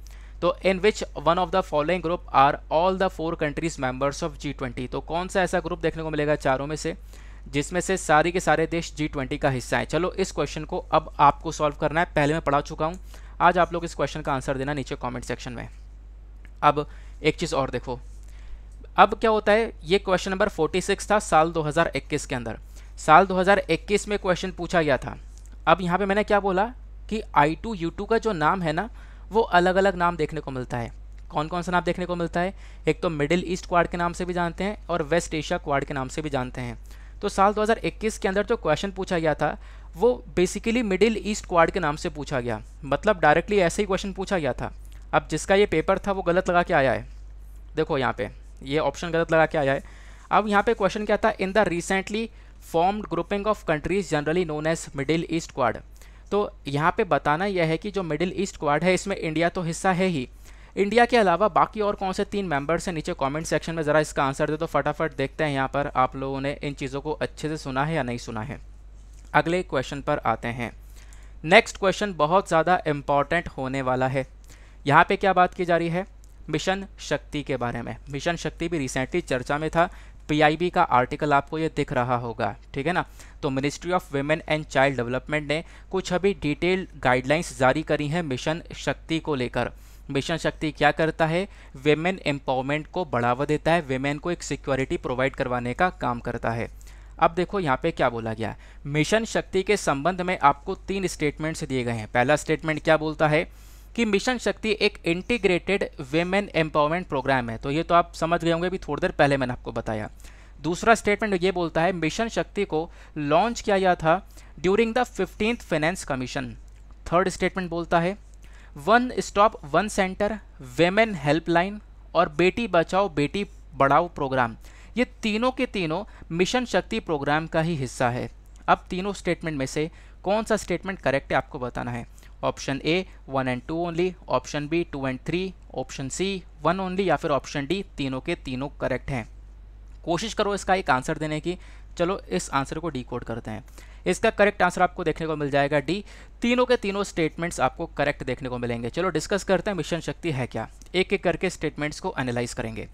तो in which one of the following group are all the four countries members of G twenty तो कौन सा ऐसा ग्रुप देखने को मिलेगा चारों में से जिसमें से सारे के सारे देश जी ट्वेंटी का हिस्सा है चलो इस क्वेश्चन को अब आपको सॉल्व करना है पहले मैं पढ़ा चुका हूँ आज आप लोग इस क्वेश्चन का आंसर देना नीचे कॉमेंट सेक्शन में अब एक चीज़ और देखो अब क्या होता है ये क्वेश्चन नंबर 46 था साल 2021 के अंदर साल 2021 में क्वेश्चन पूछा गया था अब यहाँ पे मैंने क्या बोला कि आई टू यू टू का जो नाम है ना वो अलग अलग नाम देखने को मिलता है कौन कौन सा नाम देखने को मिलता है एक तो मिडिल ईस्ट क्वाड के नाम से भी जानते हैं और वेस्ट एशिया क्वाड के नाम से भी जानते हैं तो साल 2021 के अंदर जो क्वेश्चन पूछा गया था वो बेसिकली मिडिल ईस्ट क्वाड के नाम से पूछा गया मतलब डायरेक्टली ऐसे ही क्वेश्चन पूछा गया था अब जिसका ये पेपर था वो गलत लगा के आया है देखो यहाँ पे ये ऑप्शन गलत लगा के आया है अब यहाँ पे क्वेश्चन क्या था in the recently formed grouping of countries generally known as middle east quad तो यहाँ पे बताना यह है कि जो मिडिल ईस्ट क्वाड है इसमें इंडिया तो हिस्सा है ही इंडिया के अलावा बाकी और कौन से तीन मेंबर्स हैं नीचे कमेंट सेक्शन में ज़रा इसका आंसर दे तो फटाफट देखते हैं यहाँ पर आप लोगों ने इन चीज़ों को अच्छे से सुना है या नहीं सुना है अगले क्वेश्चन पर आते हैं नेक्स्ट क्वेश्चन बहुत ज़्यादा इम्पॉर्टेंट होने वाला है यहाँ पे क्या बात की जा रही है मिशन शक्ति के बारे में मिशन शक्ति भी रिसेंटली चर्चा में था पीआईबी का आर्टिकल आपको ये दिख रहा होगा ठीक है ना तो ministry of women and child development ने कुछ अभी डिटेल गाइडलाइंस जारी करी हैं मिशन शक्ति को लेकर मिशन शक्ति क्या करता है वेमेन एम्पावरमेंट को बढ़ावा देता है वेमेन को एक सिक्योरिटी प्रोवाइड करवाने का काम करता है अब देखो यहाँ पे क्या बोला गया मिशन शक्ति के संबंध में आपको तीन स्टेटमेंट्स दिए गए हैं पहला स्टेटमेंट क्या बोलता है कि मिशन शक्ति एक इंटीग्रेटेड वेमेन एम्पावरमेंट प्रोग्राम है तो ये तो आप समझ गए होंगे भी थोड़ी देर पहले मैंने आपको बताया दूसरा स्टेटमेंट ये बोलता है मिशन शक्ति को लॉन्च किया गया था during the fifteenth finance commission third statement बोलता है one stop one centre women helpline और बेटी बचाओ बेटी बढ़ाओ प्रोग्राम ये तीनों के तीनों मिशन शक्ति प्रोग्राम का ही हिस्सा है अब तीनों स्टेटमेंट में से कौन सा स्टेटमेंट करेक्ट है आपको बताना है option A one and two only option B two and three option C one only या फिर ऑप्शन डी तीनों के तीनों करेक्ट हैं कोशिश करो इसका एक आंसर देने की चलो इस आंसर को डी करते हैं इसका करेक्ट आंसर आपको देखने को मिल जाएगा डी तीनों के तीनों स्टेटमेंट्स आपको करेक्ट देखने को मिलेंगे चलो डिस्कस करते हैं मिशन शक्ति है क्या एक एक करके स्टेटमेंट्स को एनालाइज करेंगे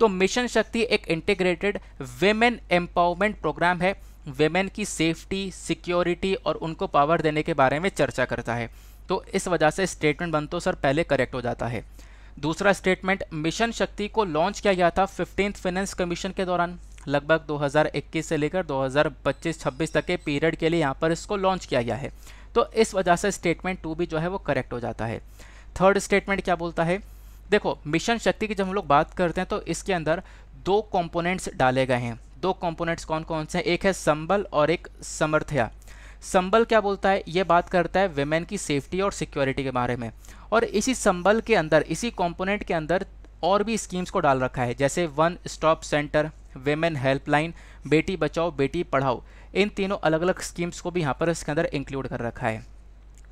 तो मिशन शक्ति एक इंटीग्रेटेड वेमेन एम्पावरमेंट प्रोग्राम है वेमेन की सेफ्टी सिक्योरिटी और उनको पावर देने के बारे में चर्चा करता है तो इस वजह से स्टेटमेंट बन तो सर पहले करेक्ट हो जाता है दूसरा स्टेटमेंट मिशन शक्ति को लॉन्च किया गया था फिफ्टीन फाइनेंस कमीशन के दौरान लगभग 2021 से लेकर 2025-26 तक के पीरियड के लिए यहाँ पर इसको लॉन्च किया गया है तो इस वजह से स्टेटमेंट टू भी जो है वो करेक्ट हो जाता है थर्ड स्टेटमेंट क्या बोलता है देखो मिशन शक्ति की जब हम लोग बात करते हैं तो इसके अंदर दो कंपोनेंट्स डाले गए हैं दो कंपोनेंट्स कौन कौन से हैं एक है संबल और एक समर्थया संबल क्या बोलता है ये बात करता है वेमेन की सेफ्टी और सिक्योरिटी के बारे में और इसी संबल के अंदर इसी कंपोनेंट के अंदर और भी स्कीम्स को डाल रखा है जैसे one stop centre women helpline Beti Bachao बेटी पढ़ाओ इन तीनों अलग अलग स्कीम्स को भी यहाँ पर इसके अंदर इंक्लूड कर रखा है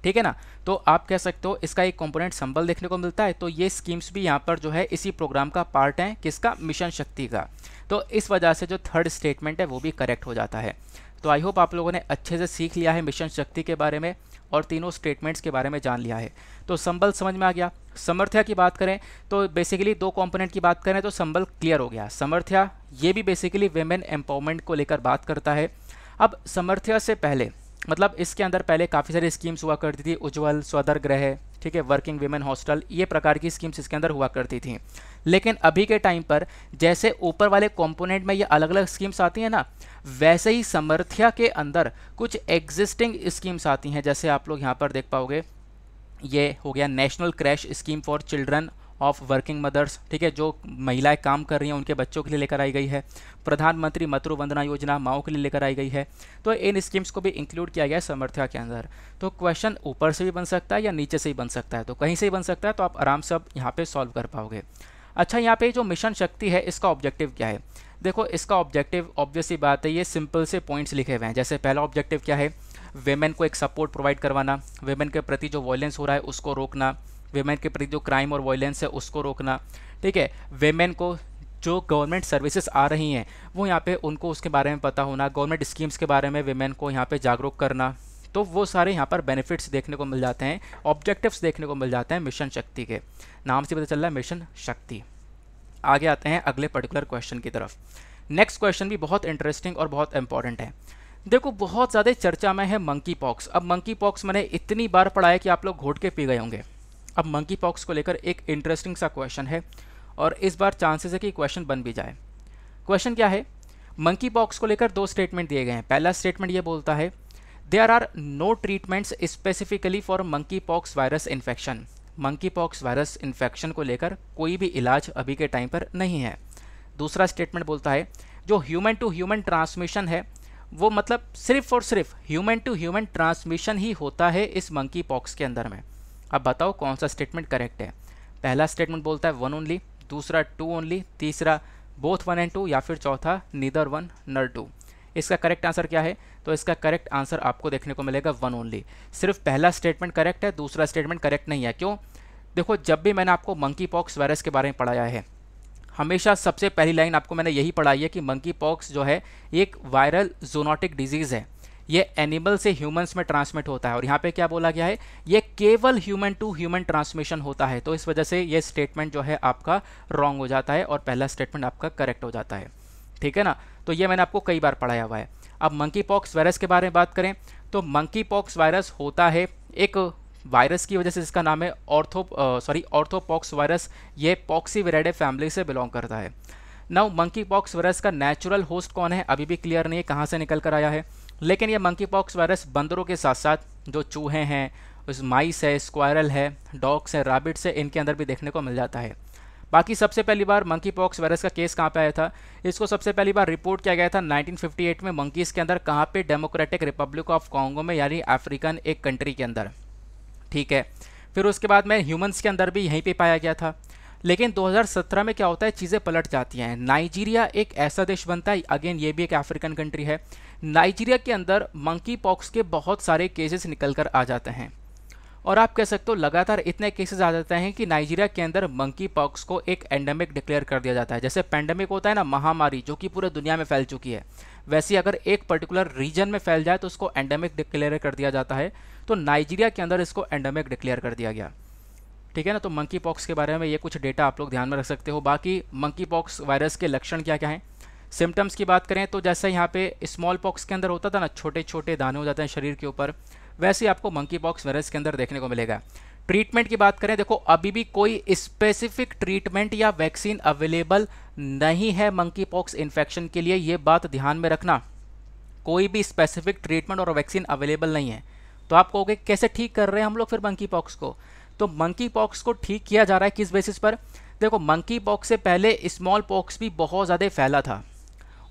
ठीक है ना तो आप कह सकते हो इसका एक कंपोनेंट संबल देखने को मिलता है तो ये स्कीम्स भी यहाँ पर जो है इसी प्रोग्राम का पार्ट है किसका मिशन शक्ति का तो इस वजह से जो थर्ड स्टेटमेंट है वो भी करेक्ट हो जाता है तो आई होप आप लोगों ने अच्छे से सीख लिया है मिशन शक्ति के बारे में और तीनों स्टेटमेंट्स के बारे में जान लिया है तो संबल समझ में आ गया समर्थ्या की बात करें तो बेसिकली दो कंपोनेंट की बात करें तो संबल क्लियर हो गया समर्थ्या ये भी बेसिकली वेमेन एम्पावरमेंट को लेकर बात करता है अब समर्थ्या से पहले मतलब इसके अंदर पहले काफ़ी सारी स्कीम्स हुआ करती थी उज्ज्वल स्वदर ग्रह ठीक है वर्किंग वीमेन हॉस्टल ये प्रकार की स्कीम्स इसके अंदर हुआ करती थी लेकिन अभी के टाइम पर जैसे ऊपर वाले कंपोनेंट में ये अलग अलग स्कीम्स आती हैं ना वैसे ही समर्थ्या के अंदर कुछ एग्जिस्टिंग स्कीम्स आती हैं जैसे आप लोग यहाँ पर देख पाओगे ये हो गया national creche scheme for children of working mothers ठीक है जो महिलाएं काम कर रही हैं उनके बच्चों के लिए लेकर आई गई है प्रधानमंत्री मातृ वंदना योजना माओ के लिए लेकर आई गई है तो इन स्कीम्स को भी इंक्लूड किया गया है समर्थ्या के अंदर तो क्वेश्चन ऊपर से भी बन सकता है या नीचे से ही बन सकता है तो कहीं से ही बन सकता है तो आप आराम से अब यहाँ पर सॉल्व कर पाओगे अच्छा यहाँ पे जो मिशन शक्ति है इसका ऑब्जेक्टिव क्या है देखो इसका ऑब्जेक्टिव ऑब्वियसली बात है ये सिंपल से पॉइंट्स लिखे हुए हैं जैसे पहला ऑब्जेक्टिव क्या है वेमेन को एक सपोर्ट प्रोवाइड करवाना वेमेन के प्रति जो वॉयलेंस हो रहा है उसको रोकना वेमेन के प्रति जो क्राइम और वॉयलेंस है उसको रोकना ठीक है वेमेन को जो गवर्नमेंट सर्विसेज आ रही हैं वो यहाँ पे उनको उसके बारे में पता होना गवर्नमेंट स्कीम्स के बारे में वेमेन को यहाँ पे जागरूक करना तो वो सारे यहाँ पर बेनिफिट्स देखने को मिल जाते हैं ऑब्जेक्टिव्स देखने को मिल जाते हैं मिशन शक्ति के नाम से पता चल रहा है मिशन शक्ति आगे आते हैं अगले पर्टिकुलर क्वेश्चन की तरफ नेक्स्ट क्वेश्चन भी बहुत इंटरेस्टिंग और बहुत इंपॉर्टेंट है देखो बहुत ज़्यादा चर्चा में है मंकी पॉक्स अब मंकी पॉक्स मैंने इतनी बार पढ़ाया कि आप लोग घोट के पी गए होंगे अब मंकी पॉक्स को लेकर एक इंटरेस्टिंग सा क्वेश्चन है और इस बार चांसेस है कि क्वेश्चन बन भी जाए क्वेश्चन क्या है मंकी पॉक्स को लेकर दो स्टेटमेंट दिए गए हैं पहला स्टेटमेंट ये बोलता है there are no treatments specifically for monkey pox virus infection monkey pox virus infection को लेकर कोई भी इलाज अभी के टाइम पर नहीं है दूसरा स्टेटमेंट बोलता है जो ह्यूमन टू ह्यूमन ट्रांसमिशन है वो मतलब सिर्फ और सिर्फ ह्यूमन टू ह्यूमन ट्रांसमिशन ही होता है इस मंकी पॉक्स के अंदर में अब बताओ कौन सा स्टेटमेंट करेक्ट है पहला स्टेटमेंट बोलता है वन ओनली दूसरा टू ओनली तीसरा बोथ वन एंड टू या फिर चौथा नीदर वन नर टू इसका करेक्ट आंसर क्या है तो इसका करेक्ट आंसर आपको देखने को मिलेगा वन ओनली सिर्फ पहला स्टेटमेंट करेक्ट है दूसरा स्टेटमेंट करेक्ट नहीं है क्यों देखो जब भी मैंने आपको मंकी पॉक्स वायरस के बारे में पढ़ाया है हमेशा सबसे पहली लाइन आपको मैंने यही पढ़ाई है कि मंकी पॉक्स जो है एक वायरल जोनोटिक डिजीज़ है ये एनिमल से ह्यूमंस में ट्रांसमिट होता है और यहाँ पे क्या बोला गया है ये केवल ह्यूमन टू ह्यूमन ट्रांसमिशन होता है तो इस वजह से ये स्टेटमेंट जो है आपका रॉन्ग हो जाता है और पहला स्टेटमेंट आपका करेक्ट हो जाता है ठीक है ना तो ये मैंने आपको कई बार पढ़ाया हुआ है अब मंकी पॉक्स वायरस के बारे में बात करें तो मंकी पॉक्स वायरस होता है एक वायरस की वजह से जिसका नाम है ऑर्थो सॉरी ऑर्थोपॉक्स वायरस ये पॉक्सीविराइडे फैमिली से बिलोंग करता है नाउ मंकी पॉक्स वायरस का नेचुरल होस्ट कौन है अभी भी क्लियर नहीं है कहाँ से निकल कर आया है लेकिन ये मंकी पॉक्स वायरस बंदरों के साथ साथ जो चूहे हैं उस माइस है स्क्वायरल है डॉग्स है रैबिट्स है इनके अंदर भी देखने को मिल जाता है बाकी सबसे पहली बार मंकी पॉक्स वायरस का केस कहाँ पे आया था इसको सबसे पहली बार रिपोर्ट किया गया था 1958 में मंकीज़ के अंदर कहाँ पे डेमोक्रेटिक रिपब्लिक ऑफ कॉन्गो में यानी अफ्रीकन एक कंट्री के अंदर ठीक है फिर उसके बाद में ह्यूमंस के अंदर भी यहीं पे पाया गया था लेकिन 2017 में क्या होता है चीज़ें पलट जाती हैं नाइजीरिया एक ऐसा देश बनता है अगेन ये भी एक अफ्रीकन कंट्री है नाइजीरिया के अंदर मंकी पॉक्स के बहुत सारे केसेस निकल कर आ जाते हैं और आप कह सकते हो लगातार इतने केसेस आ जाते हैं कि नाइजीरिया के अंदर मंकी पॉक्स को एक एंडेमिक डिक्लेयर कर दिया जाता है जैसे पेंडेमिक होता है ना महामारी जो कि पूरे दुनिया में फैल चुकी है वैसे अगर एक पर्टिकुलर रीजन में फैल जाए तो उसको एंडेमिक डिक्लेयर कर दिया जाता है तो नाइजीरिया के अंदर इसको एंडेमिक डिक्लेयर कर दिया गया ठीक है ना तो मंकी पॉक्स के बारे में ये कुछ डेटा आप लोग ध्यान में रख सकते हो बाकी मंकी पॉक्स वायरस के लक्षण क्या क्या हैं सिम्टम्स की बात करें तो जैसे यहाँ पे स्मॉल पॉक्स के अंदर होता था ना छोटे छोटे दाने हो जाते हैं शरीर के ऊपर वैसे आपको मंकी पॉक्स वायरस के अंदर देखने को मिलेगा ट्रीटमेंट की बात करें देखो अभी भी कोई स्पेसिफिक ट्रीटमेंट या वैक्सीन अवेलेबल नहीं है मंकी पॉक्स इन्फेक्शन के लिए ये बात ध्यान में रखना कोई भी स्पेसिफिक ट्रीटमेंट और वैक्सीन अवेलेबल नहीं है तो आप कहोगे कैसे ठीक कर रहे हैं हम लोग फिर मंकी पॉक्स को तो मंकी पॉक्स को ठीक किया जा रहा है किस बेसिस पर देखो मंकी पॉक्स से पहले स्मॉल पॉक्स भी बहुत ज़्यादा फैला था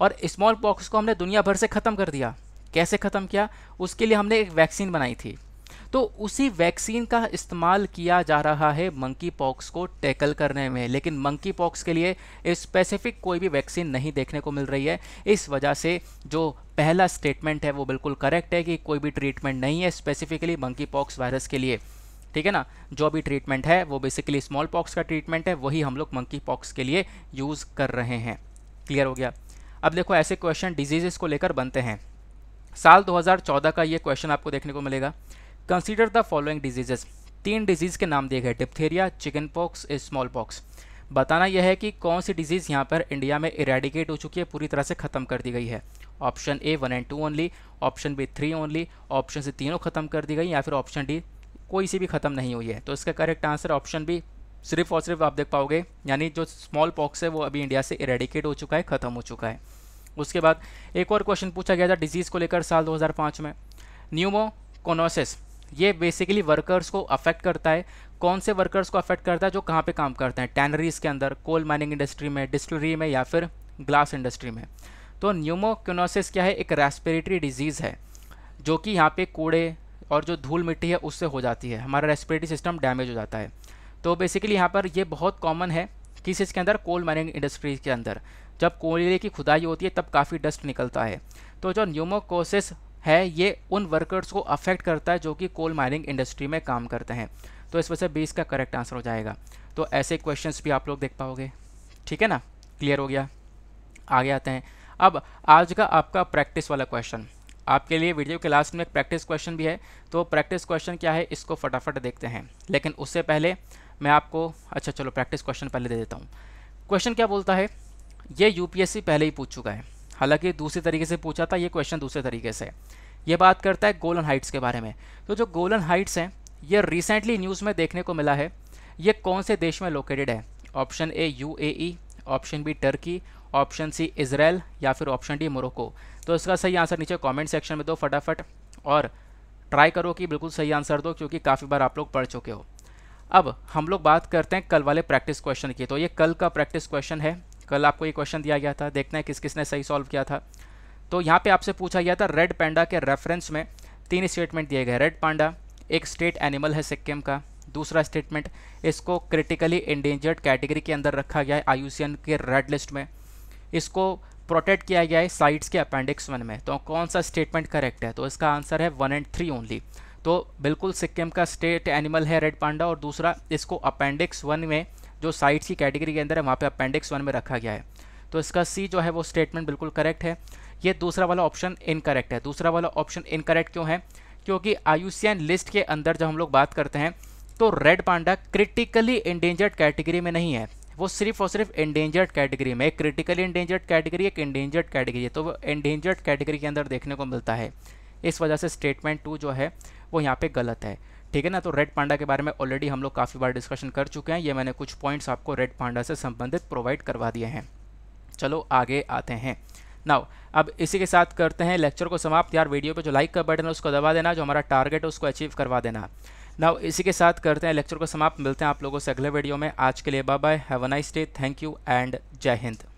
और स्मॉल पॉक्स को हमने दुनिया भर से ख़त्म कर दिया कैसे ख़त्म किया उसके लिए हमने एक वैक्सीन बनाई थी तो उसी वैक्सीन का इस्तेमाल किया जा रहा है मंकी पॉक्स को टैकल करने में लेकिन मंकी पॉक्स के लिए स्पेसिफिक कोई भी वैक्सीन नहीं देखने को मिल रही है इस वजह से जो पहला स्टेटमेंट है वो बिल्कुल करेक्ट है कि कोई भी ट्रीटमेंट नहीं है स्पेसिफिकली मंकी पॉक्स वायरस के लिए ठीक है ना जो भी ट्रीटमेंट है वो बेसिकली स्मॉल पॉक्स का ट्रीटमेंट है वही हम लोग मंकी पॉक्स के लिए यूज़ कर रहे हैं क्लियर हो गया अब देखो ऐसे क्वेश्चन डिजीजेस को लेकर बनते हैं साल 2014 का ये क्वेश्चन आपको देखने को मिलेगा कंसिडर द फॉलोइंग डिजीजेस तीन डिजीज़ के नाम दिए गए diphtheria chicken pox small pox बताना यह है कि कौन सी डिजीज़ यहाँ पर इंडिया में इरेडिकेट हो चुकी है पूरी तरह से ख़त्म कर दी गई है option A one and two only option B three only option C तीनों ख़त्म कर दी गई या फिर ऑप्शन डी कोई सी भी ख़त्म नहीं हुई है तो इसका करेक्ट आंसर ऑप्शन भी सिर्फ और सिर्फ आप देख पाओगे यानी जो स्मॉल पॉक्स है वो अभी इंडिया से इरेडिकेट हो चुका है ख़त्म हो चुका है उसके बाद एक और क्वेश्चन पूछा गया था डिजीज़ को लेकर साल 2005 में न्यूमोकोनोसिस ये बेसिकली वर्कर्स को अफेक्ट करता है कौन से वर्कर्स को अफेक्ट करता है जो कहाँ पे काम करते हैं टैनरीज के अंदर कोल माइनिंग इंडस्ट्री में डिस्टलरी में या फिर ग्लास इंडस्ट्री में तो न्यूमोकोनोसिस क्या है एक रेस्पिरेटरी डिजीज़ है जो कि यहाँ पे कूड़े और जो धूल मिट्टी है उससे हो जाती है हमारा रेस्पिरेटरी सिस्टम डैमेज हो जाता है तो बेसिकली यहाँ पर ये बहुत कॉमन है किस इसके अंदर कोल माइनिंग इंडस्ट्रीज के अंदर जब कोयले की खुदाई होती है तब काफ़ी डस्ट निकलता है तो जो न्यूमोकोसिस है ये उन वर्कर्स को अफेक्ट करता है जो कि कोल माइनिंग इंडस्ट्री में काम करते हैं तो इस वजह से बीस का करेक्ट आंसर हो जाएगा तो ऐसे क्वेश्चंस भी आप लोग देख पाओगे ठीक है ना क्लियर हो गया आगे आते हैं अब आज का आपका प्रैक्टिस वाला क्वेश्चन आपके लिए वीडियो के लास्ट में एक प्रैक्टिस क्वेश्चन भी है तो प्रैक्टिस क्वेश्चन क्या है इसको फटाफट देखते हैं लेकिन उससे पहले मैं आपको अच्छा चलो प्रैक्टिस क्वेश्चन पहले दे देता हूँ क्वेश्चन क्या बोलता है ये यूपीएससी पहले ही पूछ चुका है हालांकि दूसरे तरीके से पूछा था ये क्वेश्चन दूसरे तरीके से ये बात करता है गोलन हाइट्स के बारे में तो जो गोलन हाइट्स हैं ये रिसेंटली न्यूज़ में देखने को मिला है ये कौन से देश में लोकेटेड है option A U option B Turkey option C Israel या फिर ऑप्शन डी मोरक्को तो इसका सही आंसर नीचे कॉमेंट सेक्शन में दो फटाफट और ट्राई करो कि बिल्कुल सही आंसर दो क्योंकि काफ़ी बार आप लोग पढ़ चुके हो अब हम लोग बात करते हैं कल वाले प्रैक्टिस क्वेश्चन की तो ये कल का प्रैक्टिस क्वेश्चन है कल आपको ये क्वेश्चन दिया गया था देखना है किस किसने सही सॉल्व किया था तो यहाँ पर आपसे पूछा गया था रेड पैंडा के रेफरेंस में तीन स्टेटमेंट दिए गए रेड पांडा एक स्टेट एनिमल है सिक्किम का दूसरा स्टेटमेंट इसको क्रिटिकली इंडेंजर्ड कैटेगरी के अंदर रखा गया है आई के रेड लिस्ट में इसको प्रोटेक्ट किया गया है साइट्स के अपेंडिक्स वन में तो कौन सा स्टेटमेंट करेक्ट है तो इसका आंसर है वन एंड थ्री ओनली तो बिल्कुल सिक्किम का स्टेट एनिमल है रेड पांडा और दूसरा इसको अपेंडिक्स वन में जो साइट्स की कैटेगरी के अंदर है वहाँ पे अपेंडिक्स वन में रखा गया है तो इसका सी जो है वो स्टेटमेंट बिल्कुल करेक्ट है ये दूसरा वाला ऑप्शन इनकरेक्ट है दूसरा वाला ऑप्शन इनकरेक्ट क्यों है क्योंकि आयुषियन लिस्ट के अंदर जब हम लोग बात करते हैं तो red panda critically endangered category में नहीं है वो सिर्फ और सिर्फ एंडेंजर्ड कैटेगरी में एक क्रिटिकली एंडेंजर्ड कैटेगरी एक एंडेंजर्ड कैटेगरी है तो वो एंडेंजर्ड कैटेगरी के अंदर देखने को मिलता है इस वजह से स्टेटमेंट टू जो है वो यहाँ पे गलत है ठीक है ना तो रेड पांडा के बारे में ऑलरेडी हम लोग काफ़ी बार डिस्कशन कर चुके हैं ये मैंने कुछ पॉइंट्स आपको रेड पांडा से संबंधित प्रोवाइड करवा दिए हैं चलो आगे आते हैं नाउ अब इसी के साथ करते हैं लेक्चर को समाप्त यार वीडियो पे जो लाइक का बटन है उसको दबा देना जो हमारा टारगेट है उसको अचीव करवा देना नाउ इसी के साथ करते हैं लेक्चर को समाप्त मिलते हैं आप लोगों से अगले वीडियो में आज के लिए bye bye have a nice day thank you and जय हिंद